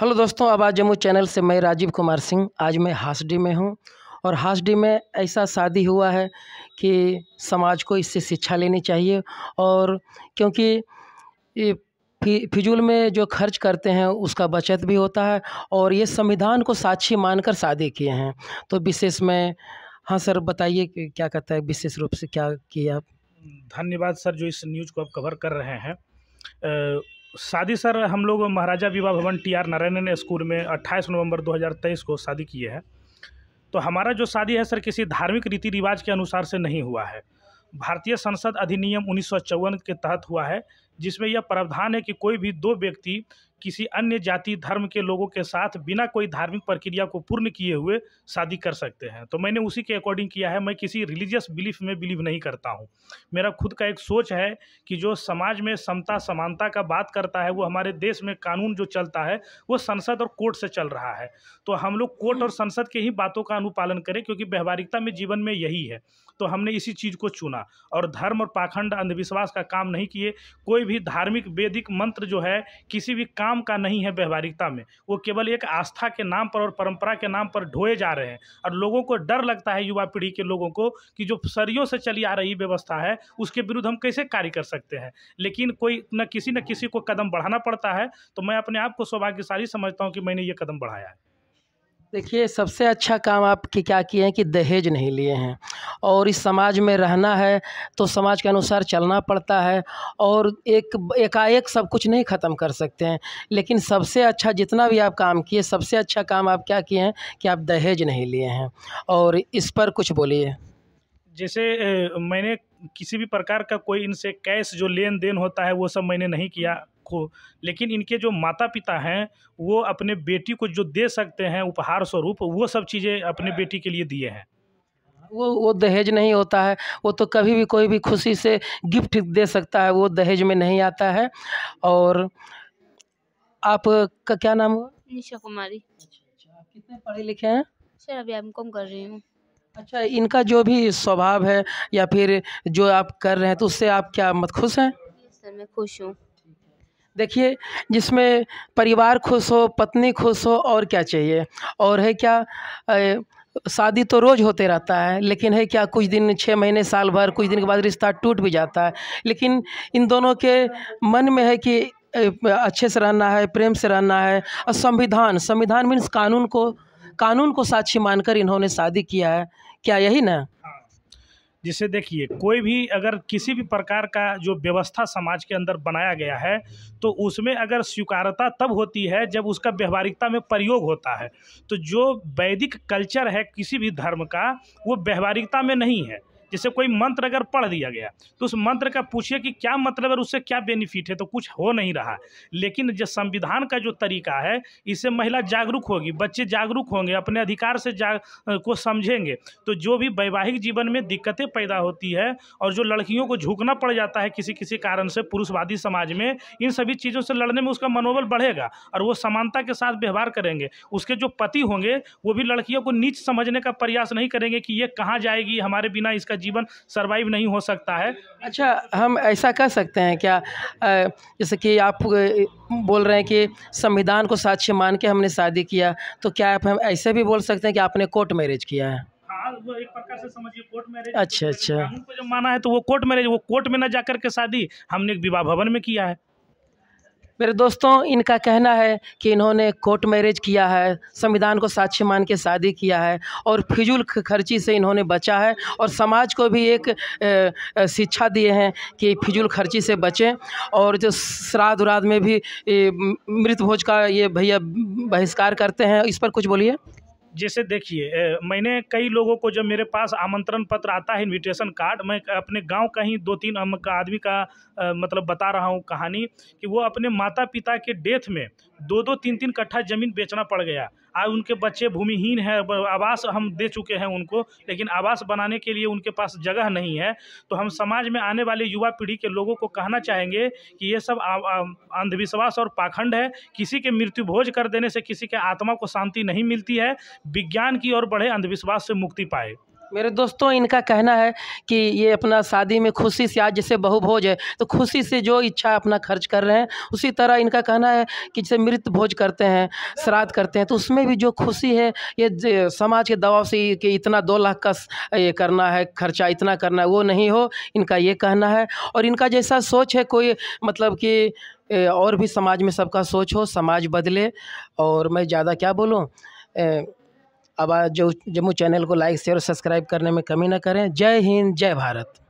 Hello दोस्तों अब आज जम्मू चैनल से मैं राजीव कुमार सिंह आज मैं हासडी में हूं और हासडी में ऐसा शादी हुआ है कि समाज को इससे शिक्षा लेनी चाहिए और क्योंकि फिजूल में जो खर्च करते हैं उसका बचत भी होता है और ये संविधान को साक्षी मानकर शादी किए हैं तो विशेष में हाँ सर बताइए क्या कहता है विशेष रूप से क्या किया धन्यवाद सर जो इस न्यूज़ को आप कवर कर रहे हैं शादी सर हम लोग महाराजा विवाह भवन टी आर नारायणन स्कूल में 28 नवंबर 2023 को शादी किए हैं तो हमारा जो शादी है सर किसी धार्मिक रीति रिवाज के अनुसार से नहीं हुआ है भारतीय संसद अधिनियम उन्नीस के तहत हुआ है जिसमें यह प्रावधान है कि कोई भी दो व्यक्ति किसी अन्य जाति धर्म के लोगों के साथ बिना कोई धार्मिक प्रक्रिया को पूर्ण किए हुए शादी कर सकते हैं तो मैंने उसी के अकॉर्डिंग किया है मैं किसी रिलीजियस बिलीफ में बिलीव नहीं करता हूँ मेरा खुद का एक सोच है कि जो समाज में समता समानता का बात करता है वो हमारे देश में कानून जो चलता है वो संसद और कोर्ट से चल रहा है तो हम लोग कोर्ट और संसद के ही बातों का अनुपालन करें क्योंकि व्यवहारिकता में जीवन में यही है तो हमने इसी चीज़ को चुना और धर्म और पाखंड अंधविश्वास का काम नहीं किए कोई भी धार्मिक वैदिक मंत्र जो है किसी भी काम का नहीं है व्यवहारिकता में वो केवल एक आस्था के नाम पर और परंपरा के नाम पर ढोए जा रहे हैं और लोगों को डर लगता है युवा पीढ़ी के लोगों को कि जो सरियों से चली आ रही व्यवस्था है उसके विरुद्ध हम कैसे कार्य कर सकते हैं लेकिन कोई न किसी न किसी को कदम बढ़ाना पड़ता है तो मैं अपने आप को सौभाग्यशाली समझता हूँ कि मैंने ये कदम बढ़ाया है देखिए सबसे अच्छा काम आपके क्या किए हैं कि दहेज नहीं लिए हैं और इस समाज में रहना है तो समाज के अनुसार चलना पड़ता है और एक एकाएक सब कुछ नहीं ख़त्म कर सकते हैं लेकिन सबसे अच्छा जितना भी आप काम किए सबसे अच्छा काम आप क्या किए हैं कि आप दहेज नहीं लिए हैं और इस पर कुछ बोलिए जैसे मैंने किसी भी प्रकार का कोई इनसे कैश जो लेन देन होता है वो सब मैंने नहीं किया को लेकिन इनके जो माता पिता हैं वो अपने बेटी को जो दे सकते हैं उपहार स्वरूप वो सब चीज़ें अपने बेटी के लिए दिए हैं वो वो दहेज नहीं होता है वो तो कभी भी कोई भी खुशी से गिफ्ट दे सकता है वो दहेज में नहीं आता है और आप का क्या नाम हुआ निशा कुमारी अच्छा, अच्छा। कितने पढ़े लिखे हैं सर अभी एम कॉम कर रही हूँ अच्छा इनका जो भी स्वभाव है या फिर जो आप कर रहे हैं तो उससे आप क्या मत खुश हैं सर मैं खुश हूँ देखिए जिसमें परिवार खुश हो पत्नी खुश हो और क्या चाहिए और है क्या शादी तो रोज़ होते रहता है लेकिन है क्या कुछ दिन छः महीने साल भर कुछ दिन के बाद रिश्ता टूट भी जाता है लेकिन इन दोनों के मन में है कि अच्छे से रहना है प्रेम से रहना है और संविधान संविधान मीन्स कानून को कानून को साक्षी मानकर इन्होंने शादी किया है क्या यही ना जिसे देखिए कोई भी अगर किसी भी प्रकार का जो व्यवस्था समाज के अंदर बनाया गया है तो उसमें अगर स्वीकारता तब होती है जब उसका व्यवहारिकता में प्रयोग होता है तो जो वैदिक कल्चर है किसी भी धर्म का वो व्यवहारिकता में नहीं है जैसे कोई मंत्र अगर पढ़ दिया गया तो उस मंत्र का पूछिए कि क्या मतलब है उससे क्या बेनिफिट है तो कुछ हो नहीं रहा लेकिन जो संविधान का जो तरीका है इससे महिला जागरूक होगी बच्चे जागरूक होंगे अपने अधिकार से जा को समझेंगे तो जो भी वैवाहिक जीवन में दिक्कतें पैदा होती है और जो लड़कियों को झुकना पड़ जाता है किसी किसी कारण से पुरुषवादी समाज में इन सभी चीज़ों से लड़ने में उसका मनोबल बढ़ेगा और वो समानता के साथ व्यवहार करेंगे उसके जो पति होंगे वो भी लड़कियों को नीच समझने का प्रयास नहीं करेंगे कि ये कहाँ जाएगी हमारे बिना इसका का जीवन सर्वाइव नहीं हो सकता है अच्छा हम ऐसा कर सकते हैं क्या जैसे कि आप बोल रहे हैं कि संविधान को साक्ष्य मान के हमने शादी किया तो क्या आप हम ऐसे भी बोल सकते हैं कि आपने कोर्ट मैरिज किया है हाँ, एक प्रकार से समझिए कोर्ट मैरिज अच्छा अच्छा जो माना है तो वो कोर्ट मैरिज वो कोर्ट में ना जाकर के शादी हमने एक विवाह भवन में किया है मेरे दोस्तों इनका कहना है कि इन्होंने कोर्ट मैरिज किया है संविधान को साक्ष्य मान के शादी किया है और फिजूल खर्ची से इन्होंने बचा है और समाज को भी एक शिक्षा दिए हैं कि फिजूल खर्ची से बचें और जो श्राद्ध उराध में भी मृत भोज का ये भैया बहिष्कार करते हैं इस पर कुछ बोलिए जैसे देखिए मैंने कई लोगों को जब मेरे पास आमंत्रण पत्र आता है इनविटेशन कार्ड मैं अपने गांव का ही दो तीन आदमी का मतलब बता रहा हूँ कहानी कि वो अपने माता पिता के डेथ में दो दो तीन तीन कट्ठा ज़मीन बेचना पड़ गया आज उनके बच्चे भूमिहीन है आवास हम दे चुके हैं उनको लेकिन आवास बनाने के लिए उनके पास जगह नहीं है तो हम समाज में आने वाले युवा पीढ़ी के लोगों को कहना चाहेंगे कि ये सब अंधविश्वास और पाखंड है किसी के मृत्यु भोज कर देने से किसी के आत्मा को शांति नहीं मिलती है विज्ञान की ओर बढ़े अंधविश्वास से मुक्ति पाए मेरे दोस्तों इनका कहना है कि ये अपना शादी में खुशी से आज जैसे बहुभोज है तो खुशी से जो इच्छा अपना खर्च कर रहे हैं उसी तरह इनका कहना है कि जैसे मृत भोज करते हैं श्राद्ध करते हैं तो उसमें भी जो खुशी है ये समाज के दबाव से कि इतना दो लाख का ये करना है खर्चा इतना करना है वो नहीं हो इनका ये कहना है और इनका जैसा सोच है कोई मतलब कि और भी समाज में सबका सोच हो समाज बदले और मैं ज़्यादा क्या बोलूँ अब जो जम्मू चैनल को लाइक शेयर और सब्सक्राइब करने में कमी ना करें जय हिंद जय भारत